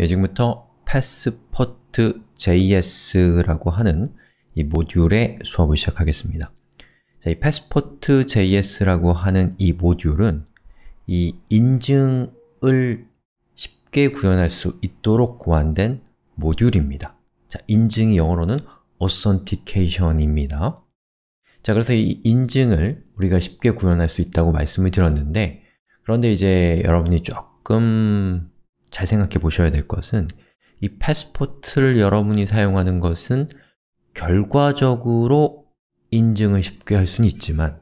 예, 지금부터 passport.js라고 하는 이 모듈의 수업을 시작하겠습니다. 자, 이 passport.js라고 하는 이 모듈은 이 인증을 쉽게 구현할 수 있도록 고안된 모듈입니다. 자, 인증이 영어로는 authentication입니다. 자, 그래서 이 인증을 우리가 쉽게 구현할 수 있다고 말씀을 드렸는데 그런데 이제 여러분이 조금 잘 생각해 보셔야 될 것은 이 패스포트를 여러분이 사용하는 것은 결과적으로 인증을 쉽게 할 수는 있지만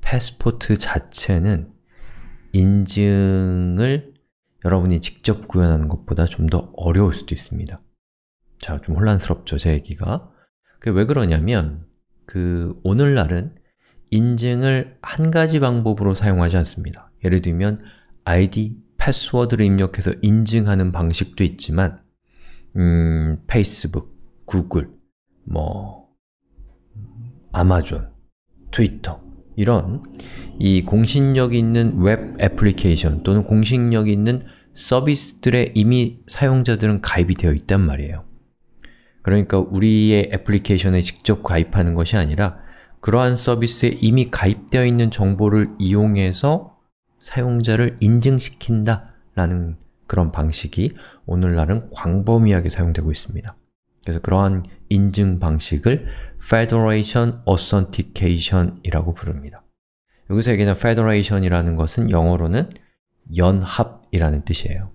패스포트 자체는 인증을 여러분이 직접 구현하는 것보다 좀 더 어려울 수도 있습니다. 자, 좀 혼란스럽죠, 제 얘기가. 그게 왜 그러냐면 그 오늘날은 인증을 한 가지 방법으로 사용하지 않습니다. 예를 들면 id 패스워드를 입력해서 인증하는 방식도 있지만 음, 페이스북, 구글, 뭐 아마존, 트위터 이런 이 공신력 있는 웹 애플리케이션 또는 공신력 있는 서비스들에 이미 사용자들은 가입이 되어 있단 말이에요. 그러니까 우리의 애플리케이션에 직접 가입하는 것이 아니라 그러한 서비스에 이미 가입되어 있는 정보를 이용해서 사용자를 인증시킨다 라는 그런 방식이 오늘날은 광범위하게 사용되고 있습니다. 그래서 그러한 인증 방식을 Federation Authentication이라고 부릅니다. 여기서 얘기하는 Federation이라는 것은 영어로는 연합이라는 뜻이에요.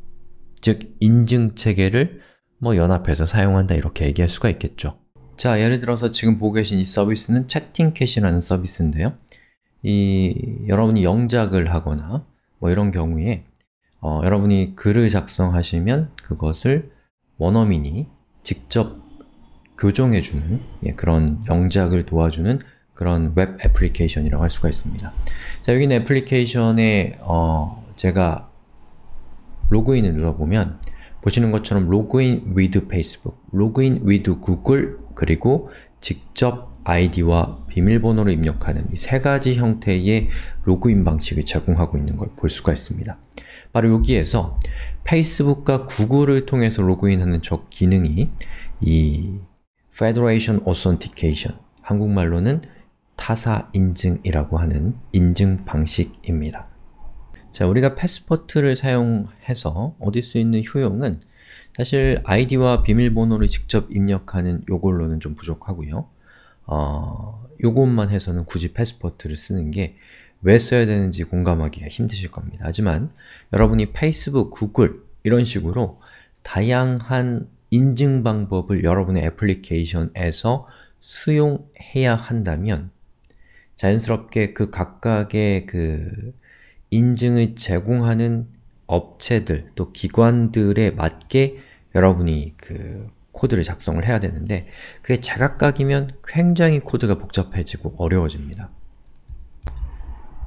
즉, 인증 체계를 뭐 연합해서 사용한다 이렇게 얘기할 수가 있겠죠. 자, 예를 들어서 지금 보고 계신 이 서비스는 채팅캣이라는 서비스인데요. 이 여러분이 영작을 하거나 뭐 이런 경우에 어, 여러분이 글을 작성하시면 그것을 원어민이 직접 교정해주는 예, 그런 영작을 도와주는 그런 웹 애플리케이션이라고 할 수가 있습니다. 자, 여기 있는 애플리케이션에 어, 제가 로그인을 눌러보면 보시는 것처럼 로그인 with 페이스북, 로그인 with 구글, 그리고 직접 아이디와 비밀번호를 입력하는 이 세 가지 형태의 로그인 방식을 제공하고 있는 걸 볼 수가 있습니다. 바로 여기에서 페이스북과 구글을 통해서 로그인하는 저 기능이 이 Federation Authentication, 한국말로는 타사 인증이라고 하는 인증 방식입니다. 자, 우리가 패스포트를 사용해서 얻을 수 있는 효용은 사실 아이디와 비밀번호를 직접 입력하는 요걸로는 좀 부족하고요. 어, 요것만 해서는 굳이 패스포트를 쓰는 게 왜 써야 되는지 공감하기가 힘드실 겁니다. 하지만 여러분이 페이스북, 구글 이런 식으로 다양한 인증 방법을 여러분의 애플리케이션에서 수용해야 한다면 자연스럽게 그 각각의 그 인증을 제공하는 업체들 또 기관들에 맞게 여러분이 그 코드를 작성을 해야 되는데 그게 제각각이면 굉장히 코드가 복잡해지고 어려워집니다.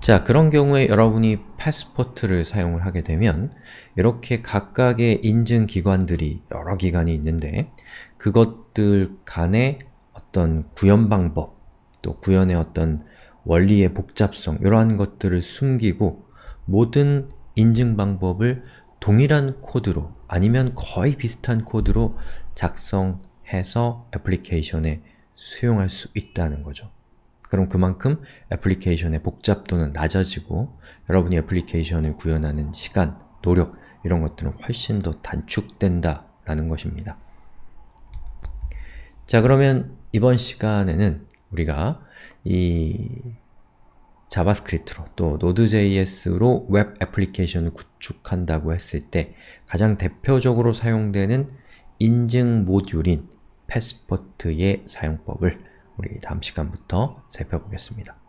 자, 그런 경우에 여러분이 패스포트를 사용을 하게 되면 이렇게 각각의 인증 기관들이 여러 기관이 있는데 그것들 간의 어떤 구현 방법, 또 구현의 어떤 원리의 복잡성, 이러한 것들을 숨기고 모든 인증 방법을 동일한 코드로 아니면 거의 비슷한 코드로 작성해서 애플리케이션에 수용할 수 있다는 거죠. 그럼 그만큼 애플리케이션의 복잡도는 낮아지고 여러분이 애플리케이션을 구현하는 시간, 노력 이런 것들은 훨씬 더 단축된다라는 것입니다. 자 그러면 이번 시간에는 우리가 이 자바스크립트로 또 Node.js로 웹 애플리케이션을 구축한다고 했을 때 가장 대표적으로 사용되는 인증 모듈인 패스포트의 사용법을 우리 다음 시간부터 살펴보겠습니다.